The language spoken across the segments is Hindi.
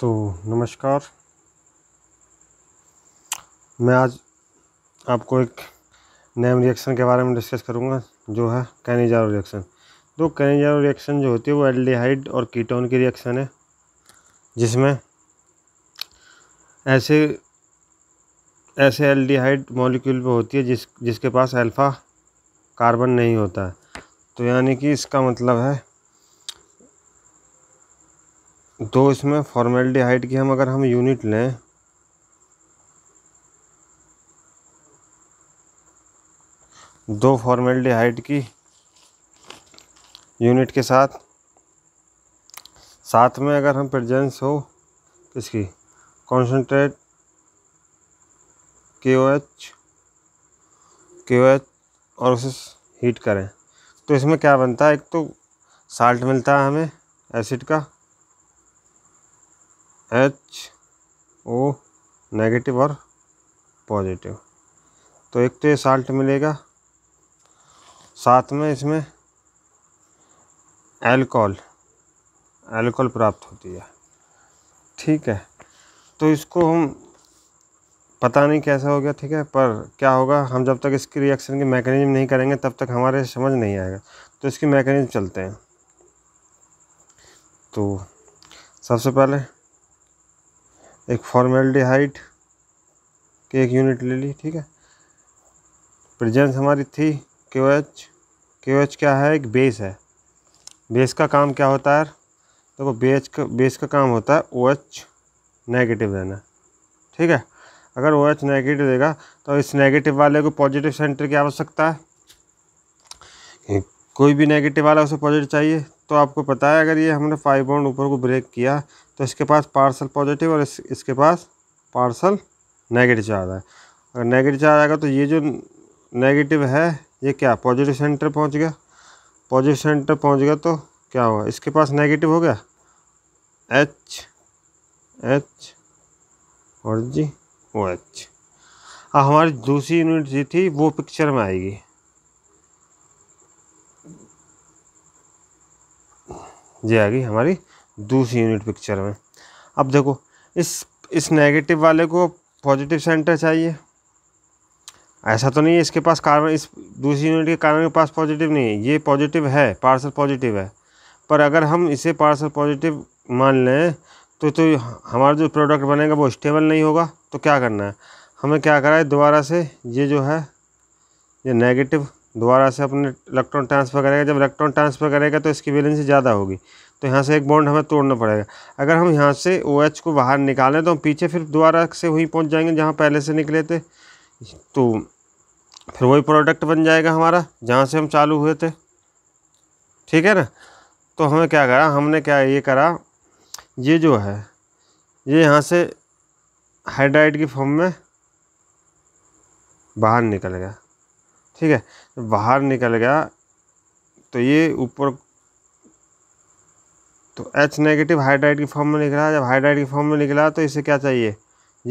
तो नमस्कार मैं आज आपको एक नैम रिएक्शन के बारे में डिस्कस करूंगा जो है कैनिजारो रिएक्शन तो कैनिजारो रिएक्शन जो होती है वो एल्डिहाइड और कीटोन की रिएक्शन है जिसमें ऐसे ऐसे एल्डिहाइड मॉलिक्यूल पे होती है जिस जिसके पास अल्फ़ा कार्बन नहीं होता है तो यानी कि इसका मतलब है तो इसमें फॉर्मेलिटी हाइट की हम अगर हम यूनिट लें दो फॉर्मेलिटी हाइट की यूनिट के साथ साथ में अगर हम प्रेजेंस हो इसकी कॉन्सनट्रेट के ओ एच के ओ एच और उसे हीट करें तो इसमें क्या बनता है एक तो साल्ट मिलता है हमें एसिड का एच ओ नेगेटिव और पॉजिटिव तो एक तो ये साल्ट मिलेगा साथ में इसमें एल्कोहल एल्कोहल प्राप्त होती है ठीक है तो इसको हम पता नहीं कैसा हो गया ठीक है पर क्या होगा हम जब तक इसकी रिएक्शन की मैकेनिज्म नहीं करेंगे तब तक हमारे समझ नहीं आएगा तो इसकी मैकेनिज्म चलते हैं तो सबसे पहले एक फॉर्मेल्डिहाइड के एक यूनिट ले ली ठीक है प्रेजेंस हमारी थी क्यू एच क्यू एच क्या है एक बेस है बेस का काम क्या होता है देखो तो बेच का बेस का काम होता है ओ एच नेगेटिव देना ठीक है अगर ओ एच नेगेटिव देगा तो इस नेगेटिव वाले को पॉजिटिव सेंटर की आवश्यकता है कोई भी नेगेटिव वाला उसे पॉजिटिव चाहिए तो आपको पता है अगर ये हमने फाइव बाउंड ऊपर को ब्रेक किया तो इसके पास पार्सल पॉजिटिव और इस, इसके पास पार्सल नेगेटिव चार्ज है अगर नेगेटिव चार्ज आएगा तो ये जो नेगेटिव है ये क्या पॉजिटिव सेंटर पहुंच गया पॉजिटिव सेंटर पहुंच गया तो क्या हुआ इसके पास नेगेटिव हो गया एच एच और जी ओ एच हमारी दूसरी यूनिट जी थी वो पिक्चर में आएगी ये आ गई हमारी दूसरी यूनिट पिक्चर में अब देखो इस इस नेगेटिव वाले को पॉजिटिव सेंटर चाहिए ऐसा तो नहीं है इसके पास कार्बन इस दूसरी यूनिट के कार्बन के पास पॉजिटिव नहीं है ये पॉजिटिव है पार्सल पॉजिटिव है पर अगर हम इसे पार्सल पॉजिटिव मान लें तो तो हमारा जो प्रोडक्ट बनेगा वो स्टेबल नहीं होगा तो क्या करना है हमें क्या करा है दोबारा से ये जो है ये नेगेटिव दोबारा से अपने इलेक्ट्रॉन ट्रांसफ़र करेगा जब इलेक्ट्रॉन ट्रांसफ़र करेगा तो इसकी वैलेंसी ज़्यादा होगी तो यहाँ से एक बॉन्ड हमें तोड़ना पड़ेगा अगर हम यहाँ से ओ OH को बाहर निकालें तो हम पीछे फिर दोबारा से वहीं पहुँच जाएंगे जहाँ पहले से निकले थे तो फिर वही प्रोडक्ट बन जाएगा हमारा जहाँ से हम चालू हुए थे ठीक है ना तो हमें क्या करा हमने क्या ये करा ये जो है ये यहाँ से हाइड्राइड की फॉर्म में बाहर निकल गया ठीक है तो बाहर निकल गया तो ये ऊपर तो एच नेगेटिव हाइड्राइड की फॉर्म में निकला जब हाइड्राइड की फॉर्म में निकला तो इसे क्या चाहिए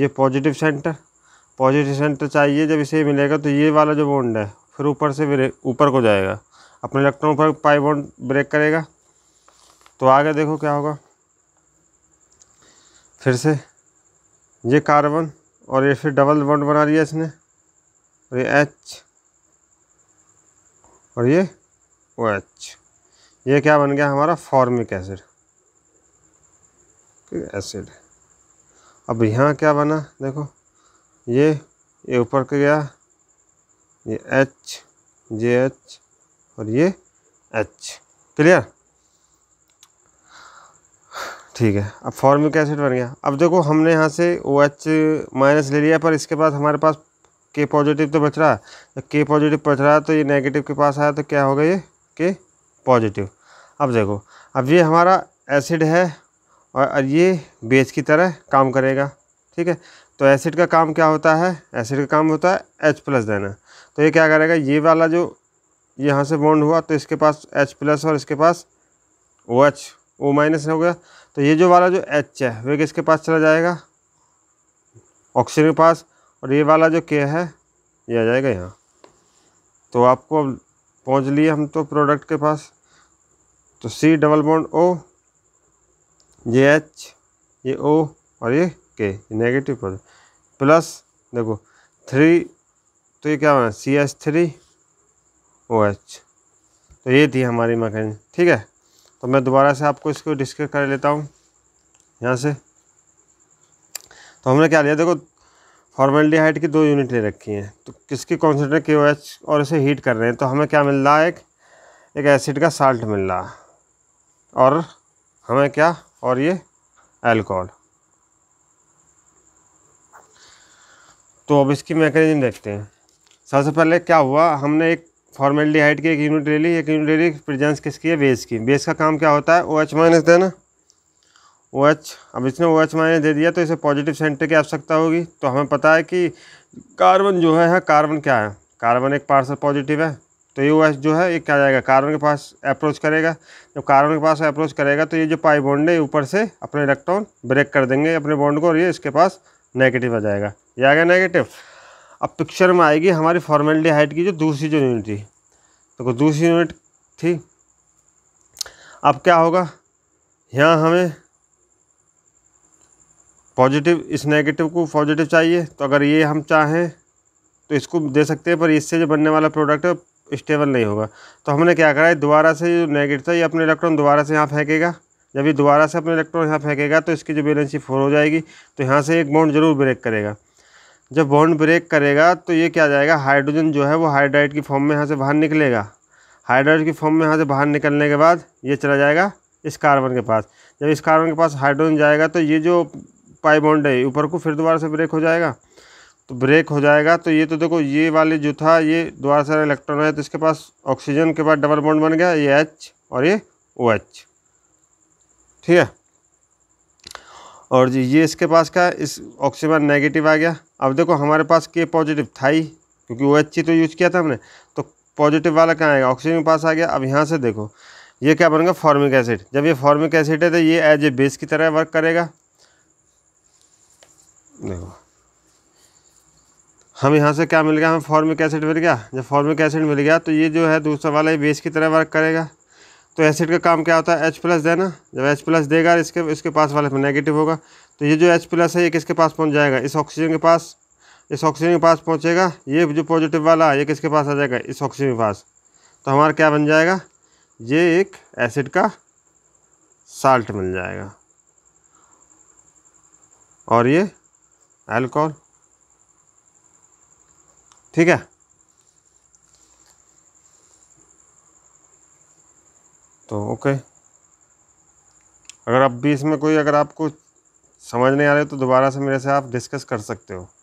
ये पॉजिटिव सेंटर पॉजिटिव सेंटर चाहिए जब इसे मिलेगा तो ये वाला जो बॉन्ड है फिर ऊपर से ऊपर को जाएगा अपने इलेक्ट्रॉन पर पाई बॉन्ड ब्रेक करेगा तो आगे देखो क्या होगा फिर से ये कार्बन और ये फिर डबल बॉन्ड बना लिया इसने और ये एच और ये ओ OH ये क्या बन गया हमारा फॉर्मिक एसिड एसिड अब यहाँ क्या बना देखो ये ये ऊपर के गया ये एच जे एच और ये एच क्लियर ठीक है अब फॉर्मिक एसिड बन गया अब देखो हमने यहाँ से ओ OH एच माइनस ले लिया पर इसके बाद हमारे पास के पॉजिटिव तो बच रहा है के पॉजिटिव बच रहा है तो ये नेगेटिव के पास आया तो क्या होगा ये के पॉजिटिव अब देखो अब ये हमारा एसिड है और ये बेस की तरह काम करेगा ठीक है तो एसिड का काम क्या होता है एसिड का काम होता है एच प्लस देना तो ये क्या करेगा ये वाला जो यहाँ से बॉन्ड हुआ तो इसके पास एच प्लस और इसके पास ओ एच ओ माइनस हो गया तो ये जो वाला जो एच है वे किसके पास चला जाएगा ऑक्सीजन के पास और ये वाला जो के है ये आ जाएगा यहाँ तो आपको अब पहुँच लिए हम तो प्रोडक्ट के पास तो सी डबल बॉन्ड ओ ये एच ये ओ और ये के नेगेटिव पर प्लस देखो थ्री तो ये क्या बना C H three O H तो ये थी हमारी मकैन ठीक है तो मैं दोबारा से आपको इसको डिस्कस कर लेता हूँ यहाँ से तो हमने क्या लिया देखो फॉर्मेलिटी की दो यूनिट ले रखी हैं तो किसकी कॉन्सेंट्रेट के ओ और इसे हीट कर रहे हैं तो हमें क्या मिल रहा है एक एक एसिड का साल्ट मिल रहा और हमें क्या और ये एल्कोहल तो अब इसकी मैकेनिज्म देखते हैं सबसे पहले क्या हुआ हमने एक फॉर्मेलिटी की एक यूनिट ले ली एक यूनिट ले ली प्रेजेंस किसकी है बेस की बेस का काम क्या होता है ओ एच माइनस देना ओ OH, अब इसने ओ OH मैंने दे दिया तो इसे पॉजिटिव सेंटर की आवश्यकता होगी तो हमें पता है कि कार्बन जो है कार्बन क्या है कार्बन एक पार्सल पॉजिटिव है तो ये ओ OH जो है ये क्या जाएगा कार्बन के पास अप्रोच करेगा जब कार्बन के पास अप्रोच करेगा तो ये जो पाई बॉन्ड है ऊपर से अपने इलेक्ट्रॉन ब्रेक कर देंगे अपने बॉन्ड को और ये इसके पास नेगेटिव आ जाएगा ये आ गया नेगेटिव अब पिक्चर में आएगी हमारी फॉर्मेलिटी की जो दूसरी जो यूनिट थी तो दूसरी यूनिट थी अब क्या होगा यहाँ हमें पॉजिटिव इस नेगेटिव को पॉजिटिव चाहिए तो अगर ये हम चाहें तो इसको दे सकते हैं पर इससे जो बनने वाला प्रोडक्ट है स्टेबल नहीं होगा तो हमने क्या करा है दोबारा से जो नेगेटिव था ये अपने इलेक्ट्रॉन दोबारा से यहाँ फेंकेगा जब ये दोबारा से अपने इलेक्ट्रॉन यहाँ फेंकेगा तो इसकी जो बैलेंसी फोर हो जाएगी तो यहाँ से एक बॉन्ड जरूर ब्रेक करेगा जब बॉन्ड ब्रेक करेगा तो ये क्या जाएगा हाइड्रोजन जो है वो हाइड्राइड की फॉर्म में यहाँ से बाहर निकलेगा हाइड्राइड की फॉर्म में यहाँ से बाहर निकलने के बाद ये चला जाएगा इस कार्बन के पास जब इस कार्बन के पास हाइड्रोजन जाएगा तो ये जो पाई बॉन्ड है ऊपर को फिर दोबारा से ब्रेक हो जाएगा तो ब्रेक हो जाएगा तो ये तो देखो ये वाले जो था ये दोबारा सारा इलेक्ट्रॉन है तो इसके पास ऑक्सीजन के पास डबल बॉन्ड बन गया ये एच और ये ओ एच ठीक है और जी ये इसके पास का इस ऑक्सीजन नेगेटिव आ गया अब देखो हमारे पास के पॉजिटिव था ही क्योंकि ओ एच तो यूज़ किया था हमने तो पॉजिटिव वाला कहाँ आएगा ऑक्सीजन के पास आ गया अब यहाँ से देखो ये क्या बनेगा फॉर्मिक एसिड जब ये फॉर्मिक एसिड है तो ये एज ए बेस की तरह वर्क करेगा देखो हम यहाँ से क्या मिल गया हमें फॉर्मिक एसिड मिल गया जब फॉर्मिक एसिड मिल गया तो ये जो है दूसरा वाला ये बेस की तरह वर्क करेगा तो एसिड का काम क्या होता है एच प्लस देना जब एच प्लस देगा इसके इसके पास वाले में नेगेटिव होगा तो ये जो एच प्लस है ये किसके पास पहुँच जाएगा इस ऑक्सीजन के पास इस ऑक्सीजन के पास पहुँचेगा ये जो पॉजिटिव वाला ये किसके पास आ जाएगा इस ऑक्सीजन के पास तो हमारा क्या बन जाएगा ये एक एसिड का साल्ट मिल जाएगा और ये अल्कोहल ठीक है तो ओके अगर अब भी इसमें कोई अगर आपको समझ नहीं आ रहे तो दोबारा से मेरे से आप डिस्कस कर सकते हो